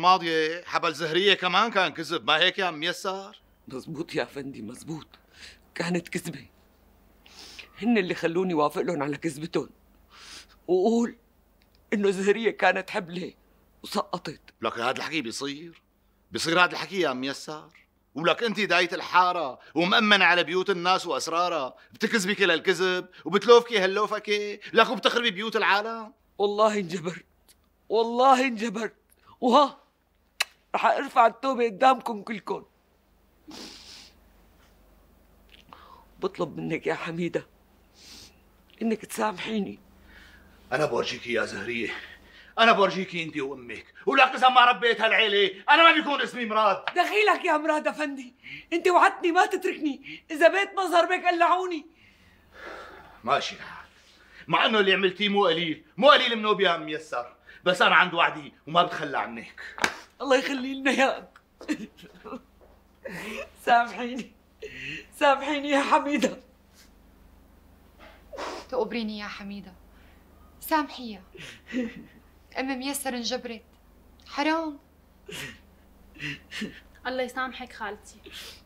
الماضية حبل زهرية كمان كان كذب ما هيك يا ميسر؟ مزبوط يا فندي مزبوط كانت كذبة هن اللي خلوني وافق لهم على كذبتهم وقول انه زهرية كانت حبلة وسقطت لك هذا الحكي بيصير بيصير هذا الحكي يا ميسر ولك انت داية الحارة ومأمنة على بيوت الناس واسرارها بتكذبي كل الكذب وبتلوفكي هاللوفكي لك وبتخربي بيوت العالم والله انجبرت والله انجبرت وها رح ارفع التوبه قدامكم كلكم بطلب منك يا حميده انك تسامحيني انا بورجيك يا زهريه انا بورجيك انت وامك ولك اذا ما ربيت هالعيله انا ما بيكون اسمي مراد دخيلك يا مراد افندي انت وعدتني ما تتركني اذا بيت مظهر بك قلعوني ماشي الحال مع انه اللي عملتيه مو قليل مو قليل منو بيا ميسر بس انا عند وعدي وما بتخلى عنك الله يخلي لنا اياك سامحيني سامحيني يا حميدة تقبريني يا حميدة سامحيها أم ميسر انجبرت حرام الله يسامحك خالتي